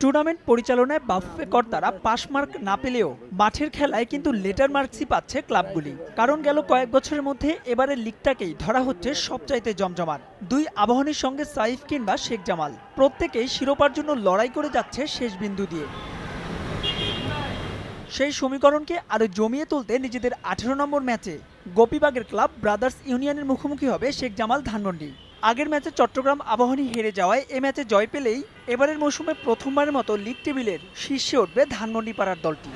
tournament পরিচালনায় বাফুফে কর্তারা পাশ mark না পেলেও মাঠের খেলায় কিন্তু লেটার মার্কসই পাচ্ছে ক্লাবগুলি কারণ গেল কয়েক বছরের মধ্যে এবারে লিগটাকেই ধরা হচ্ছে সবচাইতে জমজমাট দুই আবাহনীর সঙ্গে সাইফ কিংবা শেখ জামাল প্রত্যেকেই শিরোপার জন্য লড়াই করে যাচ্ছে শেষ বিন্দু দিয়ে সেই সমীকরণকে আরও জমিয়ে তুলতে নিজেদের আঠেরো নম্বর ম্যাচে গোপীবাগের ক্লাব ব্রাদার্স ইউনিয়নের মুখোমুখি হবে শেখ জামাল ধানমন্ডি আগের ম্যাচে চট্টগ্রাম আবাহনী হেরে যাওয়ায় এ ম্যাচে জয় পেলেই এবারের মৌসুমে প্রথমবারের মতো লিগ টেবিলের শীর্ষে উঠবে ধানমন্ডিপাড়ার দলটি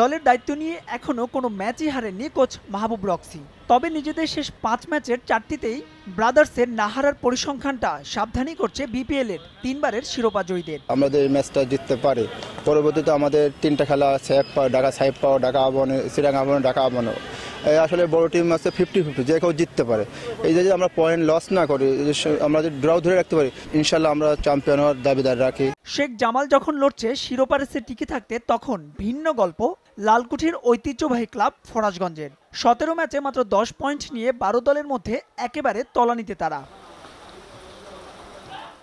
দলের দায়িত্ব নিয়ে এখনও কোনো ম্যাচই হারেননি কোচ মাহবুব রক্সি তবে নিজেদের শেষ পাঁচ ম্যাচের চারটিতেই ব্রাদার্সের নাহারার পরিসংখ্যানটা সাবধানই করছে বিপিএল এর তিনবারের শিরোপা জয়ীদের আমাদের এই ম্যাচটা জিততে পারে পরবর্তীতে আমাদের তিনটা খেলা সাহেব ঢাকা সাহেব পাওয়া ঢাকা আবহানো শ্রীরাঙ্গা আবহানো ঢাকা আবহানো আসলে বড় টিম আছে ফিফটি ফিফটি যে কেউ জিততে পারে এই যে আমরা পয়েন্ট লস না করি আমরা যদি ড্র ধরে রাখতে পারি ইনশাল্লাহ আমরা চ্যাম্পিয়ন হওয়ার দাবিদার রাখি শেখ জামাল যখন লড়ছে শিরোপা রেসে টিকে থাকতে তখন ভিন্ন গল্প লালকুঠির ঐতিহ্যবাহী ক্লাব ফরাজগঞ্জের সতেরো ম্যাচে মাত্র দশ পয়েন্ট নিয়ে বারো দলের মধ্যে একেবারে তলানিতে তারা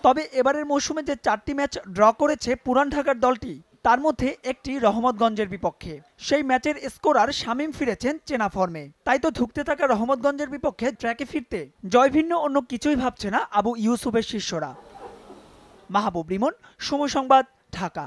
তবে এবারের মৌসুমে যে চারটি ম্যাচ ড্র করেছে পুরান ঢাকার দলটি তার মধ্যে একটি রহমতগঞ্জের বিপক্ষে সেই ম্যাচের স্কোরার শামীম ফিরেছেন চেনা ফর্মে তাই তো ধুকতে থাকা রহমতগঞ্জের বিপক্ষে ট্র্যাকে ফিরতে জয়ভিন্ন অন্য কিছুই ভাবছে না আবু ইউসুফের শিষ্যরা মাহবুব রিমন সময় সংবাদ ঢাকা